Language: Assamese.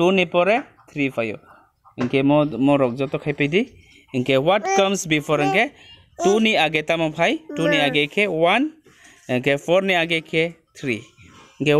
টু নিপৰে থ্ৰী ফাইভ এনেকে মই মই ৰকজত খাই পাই দি এনেকে হোৱাট কমছ বিফৰ এনেকে টু নি আগে তামো ফাই টু নি আগে কে ওৱান এনেকে ফ'ৰ নি আগে কে থ্ৰী